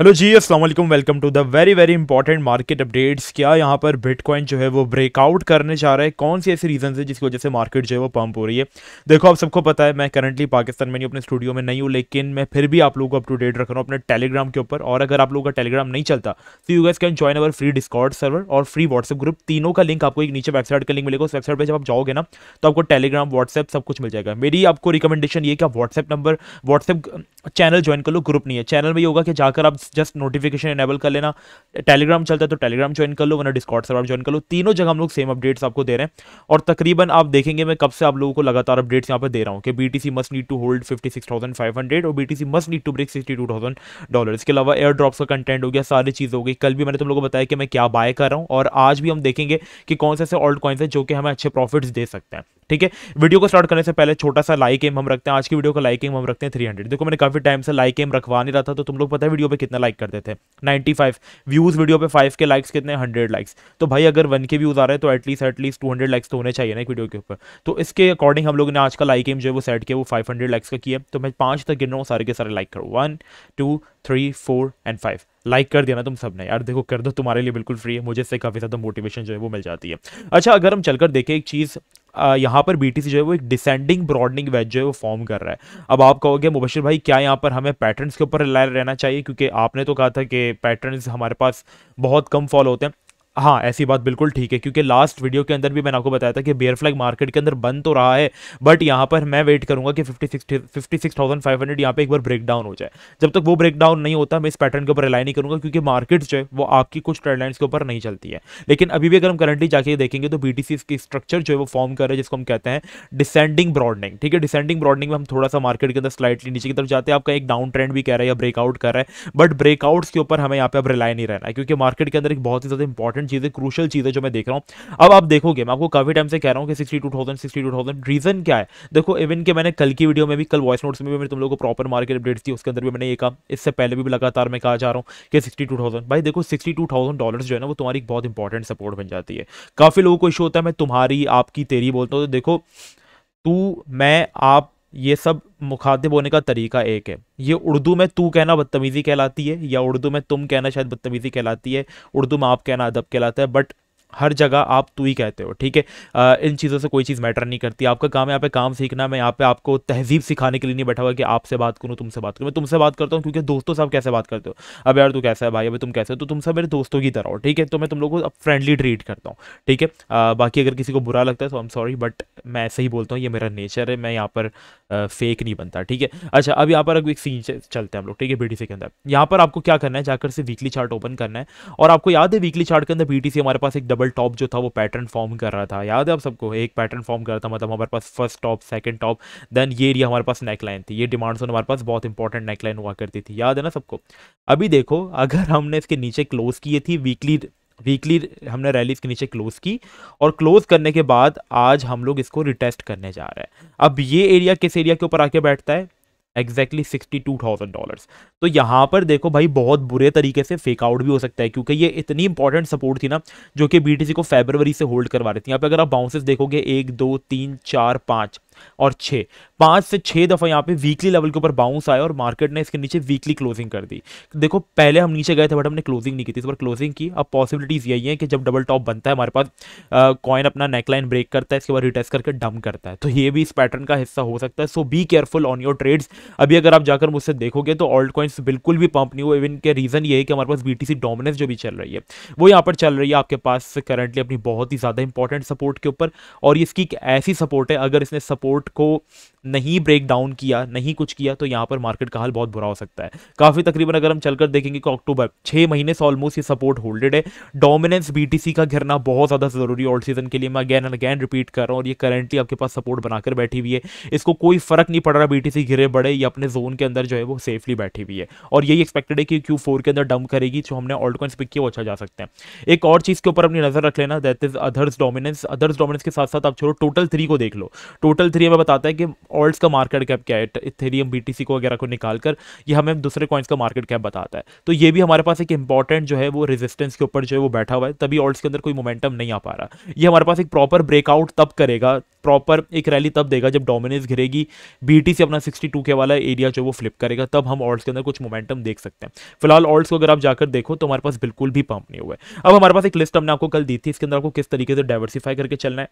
hello जी अस्सलाम वालेकुम welcome to the very very important market updates क्या यहाँ पर बिटकॉइन जो है वो ब्रेकआउट करने जा रहा है कौन सी ऐसी रीजन है जिसकी वजह से मार्केट जो है वो पंप हो रही है देखो आप सबको पता है मैं करंटली पाकिस्तान में नहीं अपने स्टूडियो में नहीं हूँ लेकिन मैं फिर भी आप लोगों को अप टू डेट रख रहा हूँ अपने टेलीग्राम के ऊपर और अगर आप लोगों का टेलीग्राम नहीं चलता तो you guys can join our free Discord server और फ्री व्हाट्सअप ग्रुप तीनों का लिंक आपको एक नीचे वेबसाइट का लिंक मिलेगा उस वेबसाइट पर जब आप जाओगे ना तो आपको टेलीग्राम व्हाट्सएप सब कुछ मिल जाएगा मेरी आपको रिकमेंडेशन ये कि आप WhatsApp number WhatsApp channel join कर लो ग्रुप नहीं है चैनल में ये होगा कि जाकर आप जस्ट नोटिफिकेशन इनेबल कर लेना टेलीग्राम चलता है तो टेलीग्राम ज्वाइन कर लो वरना डिस्कॉर्ड सर्वर ज्वाइन कर लो तीनों जगह हम लोग सेम अपडेट्स आपको दे रहे हैं और तकरीबन आप देखेंगे मैं कब से आप लोगों को लगातार अपडेट्स यहाँ पर दे रहा हूँ कि B T C must need to hold fifty six thousand five hundred और B T C must need to break sixty two thousand dollar इसके अलावा एयर ड्रॉप्स का कंटेंट हो गया सारी चीज़ हो गई कल भी मैंने तुम लोगों को बताया कि मैं क्या बाय कर रहा हूँ और आज भी हम देखेंगे कि कौन से ऐसे ऑल्ड कॉइन्स हैं जो कि हमें अच्छे प्रॉफिट्स दे सकते हैं ठीक है वीडियो को स्टार्ट करने से पहले छोटा सा लाइक एम हम रखते हैं आज की वीडियो का लाइक एम हम रखते हैं थ्री हंड्रेड देखो मैंने काफी टाइम से लाइक एम रखवा नहीं रहा था तो तुम लोग पता है वीडियो पे कितना कितना लाइक करते थे 95 व्यूज वीडियो पे 5 के लाइक्स कितने 100 लाइक्स तो भाई अगर 1 के व्यूज आ रहे हैं तो एटलीस्ट एटलीस्ट 200 लाइक्स तो होने चाहिए ना एक वीडियो के ऊपर तो इसके अकॉर्डिंग हम लोग ने आज का लाइक एम जो है वो सेट किया वो 500 लाइक्स का किया तो मैं पांच तक गिन रहा हूँ सारे के सारे लाइक करो one two three four and five like कर दिया ना तुम सब ने यार देखो कर दो तुम्हारे लिए बिल्कुल फ्री है मुझे इससे काफ़ी ज़्यादा मोटिवेशन जो है वो मिल जाती है अच्छा अगर हम चलकर देखें एक चीज़ यहाँ पर बी जो है वो एक डिसेंडिंग ब्रॉडनिंग वेज जो है वो फॉर्म कर रहा है अब आप कहोगे मुबशिर भाई क्या यहाँ पर हमें पैटर्न्स के ऊपर रिलाय रहना चाहिए क्योंकि आपने तो कहा था कि पैटर्न्स हमारे पास बहुत कम फॉलो होते हैं हाँ ऐसी बात बिल्कुल ठीक है क्योंकि लास्ट वीडियो के अंदर भी मैंने आपको बताया था कि बेयर फ्लैग मार्केट के अंदर बंद तो रहा है बट यहाँ पर मैं वेट करूंगा कि fifty six fifty six thousand five hundred यहाँ पर एक बार ब्रेक डाउन हो जाए जब तक वो ब्रेक डाउन नहीं होता मैं इस पैटर्न के ऊपर रिलाई नहीं करूँगा क्योंकि मार्केट जो है वो आपकी कुछ ट्रेडलाइंस के ऊपर नहीं चलती है लेकिन अभी भी अगर हम करंटली जाके देखेंगे तो बी की स्ट्रक्चर जो है वो फॉर्म कर रहे हैं जिसको हम कहते हैं डिसेंडिंग ब्रॉडनिंग ठीक है डिसेंडिंग ब्रॉडनिंग में हम थोड़ा सा मार्केट के अंदर स्लाइटली नीचे की तरफ जाते हैं आपका एक डाउन ट्रेंड भी कह रहा है या ब्रेकआउट कर रहा है बट ब्रेकआउट्स के ऊपर हमें यहाँ पर अब रिलाई नहीं रहना है क्योंकि मार्केट के अंदर एक बहुत ही ज़्यादा इंपॉर्टेंट इंपॉर्टेंट चीज़ें क्रूशल चीज़ें जो मैं देख रहा हूँ अब आप देखोगे मैं आपको काफ़ी टाइम से कह रहा हूँ कि sixty two thousand sixty two thousand reason क्या है देखो इवन के मैंने कल की वीडियो में भी कल वॉइस नोट्स में भी मैंने तुम लोगों को प्रॉपर मार्केट अपडेट्स दी उसके अंदर भी मैंने ये कहा इससे पहले भी लगातार मैं कहा जा रहा हूँ कि सिक्सटी टू थाउजेंड भाई देखो सिक्सटी टू थाउजेंड डॉलर जो है ना वो तुम्हारी बहुत इंपॉर्टेंट सपोर्ट बन जाती है काफ़ी लोगों को इशू होता है मैं तुम्हारी आपकी तेरी बोलता हूँ तो देखो तू मैं आप ये सब मुखातिब होने का तरीका एक है ये उर्दू में तू कहना बदतमीज़ी कहलाती है या उर्दू में तुम कहना शायद बदतमीज़ी कहलाती है उर्दू में आप कहना अदब कहलाता है बट हर जगह आप तू ही कहते हो ठीक है इन चीज़ों से कोई चीज़ मैटर नहीं करती आपका काम यहाँ पे काम सीखना मैं यहाँ पे आपको तहजीब सिखाने के लिए नहीं बैठा हुआ कि आपसे बात करूँ तुमसे बात करूँ मैं तुमसे बात करता हूँ क्योंकि दोस्तों से आप कैसे बात करते हो अब यार तू कैसा है भाई अभी तुम कैसे हो तो तुम सब मेरे दोस्तों की तरह हो ठीक है तो मैं तुम लोग को फ्रेंडली ट्रीट करता हूँ ठीक है बाकी अगर किसी को बुरा लगता है तो आई एम सॉरी बट मैं ऐसे ही बोलता हूँ ये मेरा नेचर है मैं यहाँ पर फेक नहीं बनता ठीक है अच्छा अब यहाँ पर अब एक सीन चलते हैं हम लोग ठीक है बीटीसी के अंदर यहाँ पर आपको क्या करना है जाकर से वीकली चार्ट ओपन करना है और आपको याद है वीकली चार्ट के अंदर बीटीसी हमारे पास एक डबल टॉप जो था वो पैटर्न फॉर्म कर रहा था याद है आप सबको एक पैटर्न फॉर्म कर रहा था मतलब हमारे पास first top second top then ये एरिया हमारे पास नेकलाइन थी ये डिमांड जोन हमारे पास बहुत इंपॉर्टेंट नेकलाइन हुआ करती थी याद है ना सबको अभी देखो अगर हमने इसके नीचे क्लोज किए थी वीकली वीकली हमने रैली इसके नीचे क्लोज की और क्लोज करने के बाद आज हम लोग इसको रिटेस्ट करने जा रहे हैं अब ये एरिया किस एरिया के ऊपर आके बैठता है exactly sixty two thousand dollar तो यहाँ पर देखो भाई बहुत बुरे तरीके से फेक आउट भी हो सकता है क्योंकि ये इतनी इंपॉर्टेंट सपोर्ट थी ना जो कि सी को फेबरवरी से होल्ड करवा रही थी यहाँ पे अगर आप बाउंसेस देखोगे एक दो तीन चार पाँच और छः पाँच से छः दफ़ा यहाँ पे वीकली लेवल के ऊपर बाउंस आया और मार्केट ने इसके नीचे वीकली क्लोजिंग कर दी देखो पहले हम नीचे गए थे बट हमने क्लोजिंग नहीं की थी इस बार क्लोजिंग की अब पॉसिबिलिटीज़ यही है कि जब डबल टॉप बनता है हमारे पास कॉइन अपना नेकलाइन ब्रेक करता है इसके बाद रिटेस्ट करके डम करता है तो ये भी इस पैटर्न का हिस्सा हो सकता है so be careful on your trades अभी अगर आप जाकर मुझसे देखोगे तो ऑल्ड कॉइन्स बिल्कुल भी पंप नहीं हुए इवन के रीज़न ये है कि हमारे पास बी डोमिनेंस जो भी चल रही है वो यहाँ पर चल रही है आपके पास करंटली अपनी बहुत ही ज़्यादा इंपॉर्टेंट सपोर्ट के ऊपर और इसकी एक ऐसी सपोर्ट है अगर इसने सपोर्ट सपोर्ट को नहीं ब्रेक डाउन किया नहीं कुछ किया तो यहाँ पर मार्केट का हाल बहुत बुरा हो सकता है काफ़ी तकरीबन अगर हम चलकर देखेंगे कि अक्टूबर छः महीने से ऑलमोस्ट ये सपोर्ट होल्डेड है डोमिनेंस बीटीसी का घिरना बहुत ज़्यादा ज़रूरी ऑल सीजन के लिए मैं अगैन एंड अगेन रिपीट कर रहा हूँ और ये करेंटली आपके पास सपोर्ट बनाकर बैठी हुई है इसको कोई फर्क नहीं पड़ रहा बीटीसी घिरे बड़े या अपने जोन के अंदर जो है वो सेफली बैठी हुई है और यही एक्सपेक्टेड है कि क्यू के अंदर डम करेगी जो हमने ऑल्ट कॉइन्स पिक किया वो अच्छा जा सकते हैं एक और चीज़ के ऊपर अपनी नज़र रख लेना that is others dominance others dominance के साथ साथ आप छोड़ो टोटल थ्री को देख लो टोटल थ्री हमें बताता है कि ऑल्ट्स का मार्केट कैप क्या है इथेरियम बी को वगैरह को निकाल कर ये हमें दूसरे कॉइन्स का मार्केट कैप बताता है तो ये भी हमारे पास एक इंपॉर्टेंट जो है वो रेजिस्टेंस के ऊपर जो है वो बैठा हुआ है तभी ऑल्ट्स के अंदर कोई मोमेंटम नहीं आ पा रहा ये हमारे पास एक प्रॉपर ब्रेकआउट तब करेगा प्रॉपर एक रैली तब देगा जब डोमिनेंस घिरेगी बीटी से अपना 62 के वाला एरिया जो वो फ्लिप करेगा तब हम ऑल्ट्स के अंदर कुछ मोमेंटम देख सकते हैं फिलहाल ऑल्ट्स को अगर आप जाकर देखो तो हमारे पास बिल्कुल भी पंप नहीं हुआ है अब हमारे पास एक लिस्ट हमने आपको कल दी थी इसके अंदर आपको किस तरीके से डाइवर्सिफाई करके चलना है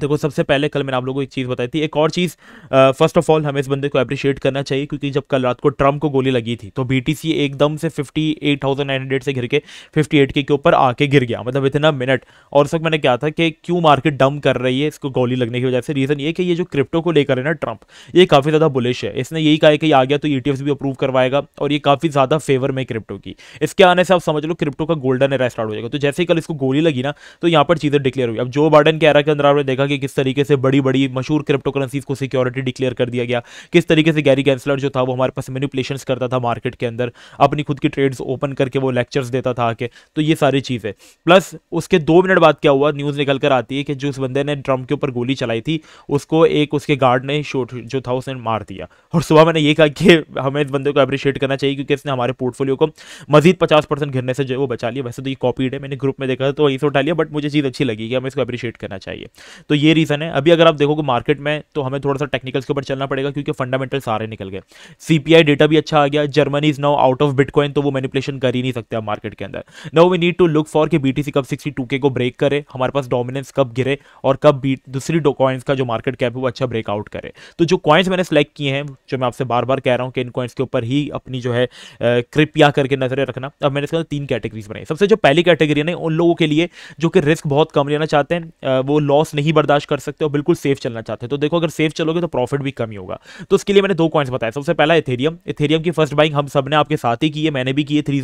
देखो सबसे पहले कल मैंने आप लोगों को एक चीज़ बताई थी एक और चीज़ फर्स्ट ऑफ ऑल हमें इस बंदे को अप्रिशिएट करना चाहिए क्योंकि जब कल रात को ट्रम्प को गोली लगी थी तो बीटीसी एकदम से 58,900 से घिर के 58 के ऊपर आके गिर गया मतलब इतना मिनट और उस वक्त मैंने क्या था कि क्यों मार्केट डम कर रही है इसको गोली लगने की वजह से रीज़न ये कि ये जो क्रिप्टो को लेकर है ना ट्रंप ये काफ़ी ज़्यादा बुलिश है इसने यही कहा कि आ गया तो ई e भी अप्रूव करवाएगा और ये काफ़ी ज़्यादा फेवर में क्रिप्टो की इसके आने से आप समझ लो क्रिप्टो का गोल्डन एरा स्टार्ट हो जाएगा तो जैसे ही कल इसको गोली लगी ना तो यहाँ पर चीज़ें डिक्लेयर हुई अब जो बाइडन के एरा के अंदर आपने देखा देखा कि किस तरीके से बड़ी बड़ी मशहूर क्रिप्टो करेंसीज को सिक्योरिटी डिक्लेयर कर दिया गया किस तरीके से गैरी कैंसलर जो था वो हमारे पास मेनिपुलेशन करता था मार्केट के अंदर अपनी खुद की ट्रेड्स ओपन करके वो लेक्चर्स देता था आके तो ये सारी चीज़ है प्लस उसके दो मिनट बाद क्या हुआ न्यूज़ निकल कर आती है कि जो उस बंदे ने ट्रंप के ऊपर गोली चलाई थी उसको एक उसके गार्ड ने शोट जो था उसने मार दिया और सुबह मैंने ये कहा कि हमें इस बंदे को अप्रिशिएट करना चाहिए क्योंकि इसने हमारे पोर्टफोलियो को मजीद पचास परसेंट घिरने से जो वो बचा लिया वैसे तो ये कॉपीड है मैंने ग्रुप में देखा तो वहीं से उठा लिया बट मुझे चीज़ अच्छी लगी कि हमें इसको अप्रिशिएट करना चाहिए तो तो ये रीज़न है अभी अगर आप देखोगे मार्केट में तो हमें थोड़ा सा टेक्निकल्स के ऊपर चलना पड़ेगा क्योंकि फंडामेंटल सारे निकल गए सीपीआई डेटा भी अच्छा आ गया Germany is now out of bitcoin तो वो मैनिपुलेशन कर ही नहीं सकते आप मार्केट के अंदर now we need to look for कि बीटीसी कब 62k को ब्रेक करे हमारे पास डोमिनेंस कब गिरे और कब दूसरी कॉइन्स का जो मार्केट कैप है वो अच्छा ब्रेकआउट करे तो जो कॉइन्स मैंने सेलेक्ट किए हैं जो मैं आपसे बार बार कह रहा हूँ कि इन कॉइन्स के ऊपर ही अपनी जो है कृपया करके नजरें रखना अब मैंने इसके अंदर तीन कैटेगरीज बनाई सबसे जो पहली कैटेगरी है ना उन लोगों के लिए जो कि रिस्क बहुत कम लेना चाहते हैं वो लॉस नहीं बढ़ बर्दाश्त कर सकते हो बिल्कुल सेफ चलना चाहते हो तो देखो अगर सेफ चलोगे तो प्रॉफिट भी कम ही होगा तो उसके लिए मैंने दो कॉइन्स बताया सबसे पहला इथेरियम इथेरियम की फर्स्ट बाइंग हम सब ने आपके साथ ही की है मैंने भी की है थ्री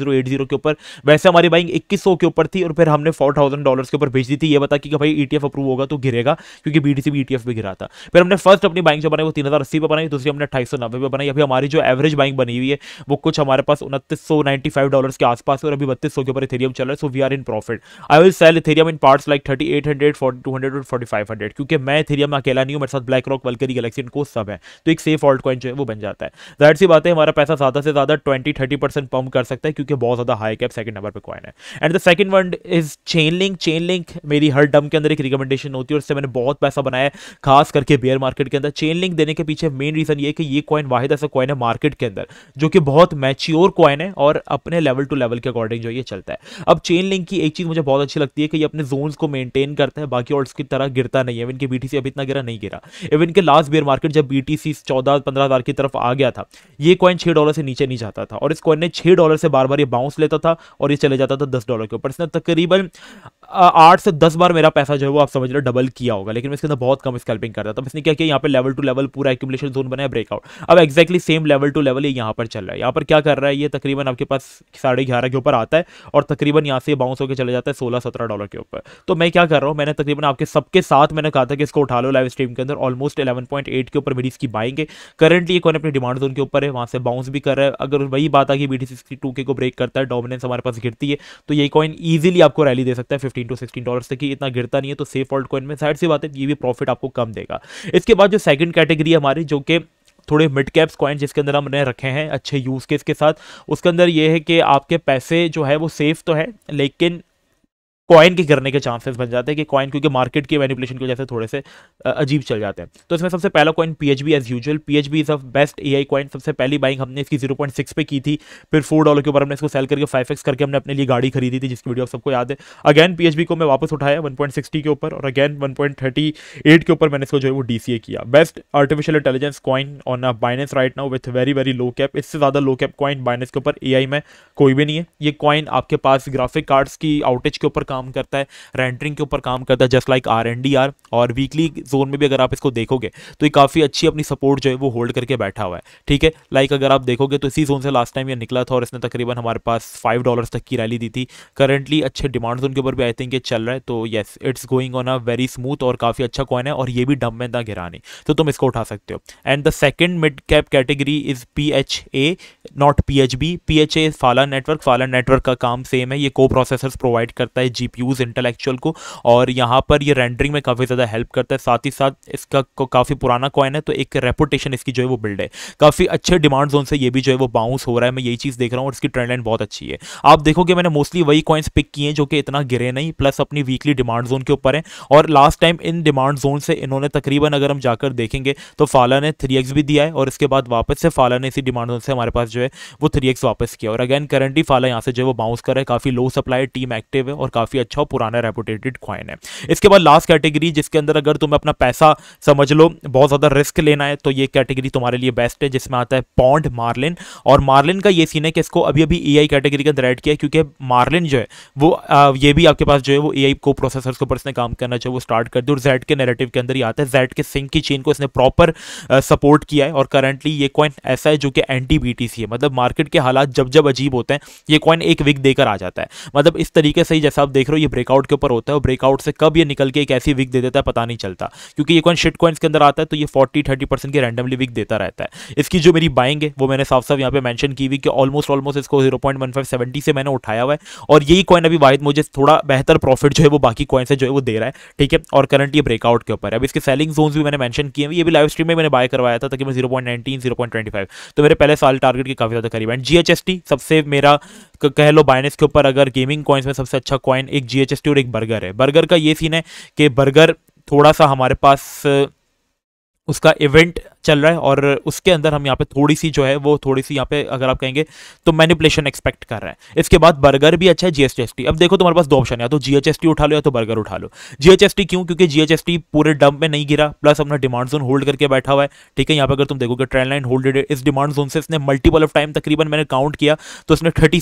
के ऊपर वैसे हमारी बाइंग इक्कीस के ऊपर थी और फिर हमने फोर थाउजेंड के ऊपर भेज दी थी ये बता कि भाई ई e अप्रूव होगा तो गिरेगा क्योंकि बी भी ईटीएफ भी गिरा था फिर हमने फर्स्ट अपनी बाइंग जो बनाई वो तीन हज़ार अस्सी पर बनाई दूसरी हमने अठाई सौ नब्बे बनाई अभी हमारी जो एवरेज बाइंग बनी हुई है वो कुछ हमारे पास उनतीस सौ नाइन्टी फाइव डॉलर के आसपास और अभी बत्तीस सौ के ऊपर इथेरियम चल रहा है so we are in profit I will sell Ethereum in parts like thirty eight hundred forty two hundred और फोर्टी फाइव फाइव हंड्रेड क्योंकि मैं इथेरियम अकेला नहीं हूँ मेरे साथ ब्लैक रॉक वल्करी गलेक्सी इनको सब है तो एक सेफ ऑल्ट कॉइन जो है वो बन जाता है जाहिर सी बात है हमारा पैसा ज़्यादा से ज़्यादा ट्वेंटी थर्टी परसेंट पम्प कर सकता है क्योंकि बहुत ज़्यादा हाई कैप सेकंड नंबर पर कॉइन है and the second one is Chainlink Chainlink मेरी हर डम के अंदर एक रिकमेंडेशन होती है और उससे मैंने बहुत पैसा बनाया खास करके बेयर मार्केट के अंदर चेन लिंक देने के पीछे मेन रीज़न ये कि ये कॉइन वाहिद ऐसा कॉइन है मार्केट के अंदर जो कि बहुत मैच्योर कॉइन है और अपने लेवल टू लेवल के अकॉर्डिंग जो ये चलता है अब चेन लिंक की एक चीज़ मुझे बहुत अच्छी लगती है कि ये अपने जोन्स को मेनटेन करता है बाकी और की तरह गिर गिरता नहीं है इवन के बीटीसी अभी इतना गिरा नहीं गिरा इवन के लास्ट बेयर मार्केट जब बीटीसी चौदह पंद्रह हज़ार की तरफ आ गया था ये कॉइन छः डॉलर से नीचे नहीं जाता था और इस कॉइन ने छः डॉलर से बार बार ये बाउंस लेता था और ये चले जाता था दस डॉलर के ऊपर इसने तकरीबन आठ से दस बार मेरा पैसा जो है वो आप समझ रहे डबल किया होगा लेकिन मैं इसके अंदर बहुत कम स्कैल्पिंग करता था तो इसने क्या किया यहाँ पे लेवल टू लेवल पूरा एक्यूमुलेशन जोन बनाया ब्रेकआउट अब exactly same level to level ये यहाँ पर चल रहा है यहाँ पर क्या कर रहा है ये तकरीबन आपके पास साढ़े ग्यारह के ऊपर आता है और तकरीबन यहाँ से बाउंस होकर चले जाता है सोलह सत्रह डॉलर के ऊपर तो मैं क्या कर रहा हूँ मैंने तकरीबन आपके सबके साथ मैंने कहा था कि इसको उठा लो लाइव स्ट्रीम के अंदर ऑलमोस्ट इलेवन पॉइंट एट के ऊपर मेरी इसकी बाएंगे करंटली एक अपने डिमांड जोन के ऊपर है वहाँ से बाउंस भी कर रहा है अगर वही बात आ गई बी टी सिक्सटी टू के को ब्रेक करता है डोमिनेंस हमारे पास गिरती है तो ये कॉइन ईजिली आपको रैली दे सकता है fifty fifteen to sixteen dollar तक ही इतना गिरता नहीं है तो सेफ ऑल्ट कॉइन में साइड से बात है ये भी प्रॉफिट आपको कम देगा इसके बाद जो सेकंड कैटेगरी है हमारी जो कि थोड़े मिड कैप्स कॉइन जिसके अंदर हमने रखे हैं अच्छे यूज़ केस के साथ उसके अंदर ये है कि आपके पैसे जो है वो सेफ़ तो है लेकिन कॉइन के गिरने के चांसेस बन जाते हैं कि कॉइन क्योंकि मार्केट के मैनिपुलेशन की वजह से थोड़े से अजीब चल जाते हैं तो इसमें सबसे पहला coin P H B as usual P H B is of best A I coin सबसे पहली बाइंग हमने इसकी जीरो पॉइंट सिक्स पे की थी फिर फोर डॉलर के ऊपर हमने इसको सेल करके फाइव एक्स करके हमने अपने लिए गाड़ी खरीदी थी जिसकी वीडियो आप सबको याद है अगेन पी एच बी को मैं वापस उठाया वन पॉइंट सिक्सटी के ऊपर और again one point thirty eight के ऊपर मैंने इसको जो है वो डी सी ए किया best artificial intelligence coin on a right now with very very low cap इससे ज़्यादा लो कैप कॉइन बाइनेस के ऊपर ए आई में कोई भी नहीं है ये कॉइन आपके पास ग्राफिक कार्ड्स की आउटेज के ऊपर काम काम करता है रेंटरिंग के ऊपर काम करता है just like R and D R और वीकली जोन में भी अगर आप इसको देखोगे तो ये काफ़ी अच्छी अपनी सपोर्ट जो है वो होल्ड करके बैठा हुआ है ठीक है लाइक अगर आप देखोगे तो इसी जोन से लास्ट टाइम ये निकला था और इसने तकरीबन हमारे पास फाइव डॉलर तक की रैली दी थी करंटली अच्छे डिमांड जोन के ऊपर भी आई थिंक ये चल रहा है तो yes it's going on a very smooth और काफ़ी अच्छा कॉइन है और ये भी डम में ना गिरा नहीं तो तुम इसको उठा सकते हो and the second mid cap category is P H A not P H B P H A Phala network फाला नेटवर्क का काम सेम है ये को प्रोसेसर्स प्रोवाइड करता है जी इंटेलेक्चुअल को और यहाँ पर ये रेंडरिंग में काफ़ी ज़्यादा हेल्प करता है साथ ही साथ इसका काफ़ी पुराना कॉइन है तो एक रेपुटेशन इसकी जो है वो बिल्ड है काफ़ी अच्छे डिमांड जोन से ये भी जो है वो बाउंस हो रहा है मैं यही चीज़ देख रहा हूँ और इसकी ट्रेंड लाइन बहुत अच्छी है आप देखोगे मैंने मोस्टली वही कॉइन्स पिक किए हैं जो कि इतना गिरे नहीं प्लस अपनी वीकली डिमांड जोन के ऊपर है और last time in demand zone से इन्होंने तकरीबन अगर हम जाकर देखेंगे तो फाला ने थ्री भी दिया है और इसके बाद वापस से फाला ने इसी डिमांड जोन से हमारे पास जो है वो थ्री वापस किया और अगेन करंटली फाला यहाँ से जो है वो बाउंस कर रहा है काफ़ी लो सप्लाई टीम एक्टिव है और काफ़ी काफ़ी अच्छा और पुराना रेपुटेटेड क्वाइन है इसके बाद लास्ट कैटेगरी जिसके अंदर अगर तुम्हें अपना पैसा समझ लो बहुत ज़्यादा रिस्क लेना है तो ये कैटेगरी तुम्हारे लिए बेस्ट है जिसमें आता है पॉन्ड मार्लिन और मार्लिन का ये सीन है कि इसको अभी अभी ए कैटेगरी के अंदर एड किया क्योंकि मार्लिन जो है वो ये भी आपके पास जो है वो ए आई को प्रोसेसर के ऊपर इसने काम करना चाहिए वो स्टार्ट कर दिया और जेड के नेरेटिव के अंदर ही आता है जेड के सिंक की चेन को इसने प्रॉपर सपोर्ट किया है और करंटली ये कॉइन ऐसा है जो कि एंटी बी है मतलब मार्केट के हालात जब जब अजीब होते हैं ये कॉइन एक विक देकर आ जाता है मतलब इस तरीके से ही जैसा आप देख रहे हो ये ब्रेकआउट के ऊपर होता है और ब्रेकआउट से कब ये निकल के एक ऐसी विक दे देता है पता नहीं चलता क्योंकि ये कॉइन शिट कॉइन्स के अंदर आता है तो ये फोर्टी थर्टी परसेंट की रैंडमली विक देता रहता है इसकी जो मेरी बाइंग है वो मैंने साफ साफ यहाँ पे मैंशन की हुई कि ऑलमोस्ट ऑलमोस्ट इसको जीरो पॉइंट सेवेंटी से मैंने उठाया हुआ है और यही कॉइन अभी वाहिद मुझे थोड़ा बेहतर प्रॉफिट जो है वो बाकी कॉइन से जो है वो दे रहा है ठीक है और करंट ये ब्रेकआउट के ऊपर अब इसके सेलिंग जोन भी मैंने मैंशन किए हैं ये भी लाइव स्ट्रीम में मैंने बाय करवाया था कि zero point zero point twenty five तो मेरे पहले साल टारगेट के काफी ज्यादा करीब एंड जी सबसे मेरा कह लो बाइनेस के ऊपर अगर गेमिंग कॉइन्स में सबसे अच्छा कॉइन एक जी और एक बर्गर है बर्गर का ये सीन है कि बर्गर थोड़ा सा हमारे पास उसका इवेंट चल रहा है और उसके अंदर हम यहाँ पे थोड़ी सी जो है वो थोड़ी सी यहाँ पे अगर आप कहेंगे तो मैनिपुलेशन एक्सपेक्ट कर रहा है इसके बाद बर्गर भी अच्छा है जीएसटी अब देखो तुम्हारे पास दो ऑप्शन है या तो जीएचएसटी उठा लो या तो बर्गर उठा लो जीएचएसटी क्यों क्योंकि जीएचएसटी पूरे डंप में नहीं गिरा प्लस अपना डिमांड जोन होल्ड करके बैठा हुआ है ठीक है यहाँ पर अगर तुम देखोगे ट्रेन लाइन होल्डेड इस डिमांड जोन से इसने मल्टीपल ऑफ टाइम तकरीबन मैंने काउंट किया तो इसने थर्टी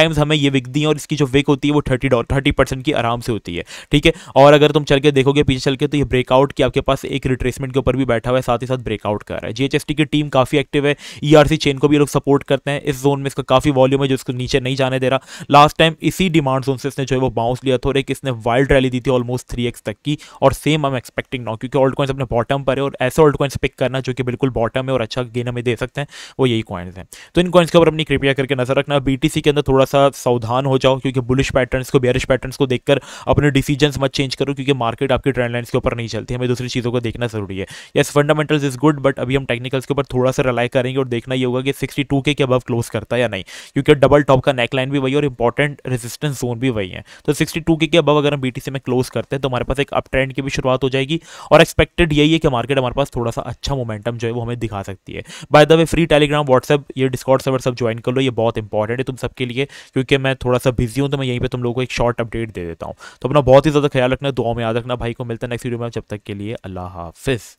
टाइम्स हमें ये विक दी और इसकी जो विक होती है वो थर्टी थर्टी परसेंट की आराम से होती है ठीक है और अगर तुम चल के देखोगे पीछे चल के तो ये ब्रेकआउट की आपके पास एक रिट्रेसमेंट के ऊपर भी बैठा बैठा हुआ है साथ ही साथ ब्रेकआउट कर रहा है जीएचएसटी की टीम काफ़ी एक्टिव है ईआरसी e चेन को भी लोग सपोर्ट करते हैं इस जोन में इसका काफ़ी वॉल्यूम है जो इसको नीचे नहीं जाने दे रहा लास्ट टाइम इसी डिमांड जोन से इसने जो है वो बाउंस लिया था और एक इसने वाइल्ड रैली दी थी ऑलमोस्ट थ्री तक की और same I am expecting now क्योंकि ऑल्ड कॉइन्स अपने बॉटम पर है और ऐसे ऑल्ड कॉइन्स पिक करना जो कि बिल्कुल बॉटम है और अच्छा गेन हमें दे सकते हैं वो यही कॉइन्स हैं तो इन कॉइन्स के ऊपर अपनी कृपया करके नजर रखना बीटीसी के अंदर थोड़ा सा सावधान हो जाओ क्योंकि बुलिश पैटर्न को बेरिश पैटर्न को देखकर अपने डिसीजन मत चेंज करो क्योंकि मार्केट आपकी ट्रेंड लाइन के ऊपर नहीं चलती हमें दूसरी चीज़ों को देखना जरूरी है yes fundamentals is good but अभी हम टेक्निकल्स के ऊपर थोड़ा सा रिलाई करेंगे और देखना ये होगा कि सिक्सटी टू के अबव क्लोज करता है या नहीं क्योंकि डबल टॉप का नेकलाइन भी वही और इंपॉर्टेंट रेजिस्टेंस जोन भी वही है तो सिक्सटी टू के अबव अगर हम बी में क्लोज करते हैं तो हमारे पास एक अप ट्रेंड की भी शुरुआत हो जाएगी और एक्सपेक्टेड यही है कि मार्केट हमारे पास थोड़ा सा अच्छा मोमेंटम जो है वो हमें दिखा सकती है by the way free Telegram WhatsApp ये डिस्कॉर्ड सर्वर सब ज्वाइन कर लो ये बहुत इंपॉर्टेंट है तुम सबके लिए क्योंकि मैं थोड़ा सा बिजी हूँ तो मैं यहीं पर तुम लोगों को एक शॉर्ट अपडेट दे देता हूँ तो अपना बहुत ही ज़्यादा ख्याल रखना दुआ में याद रखना भाई को मिलता है नेक्स्ट वीडियो में जब तक के लिए अल्लाह हाफिज़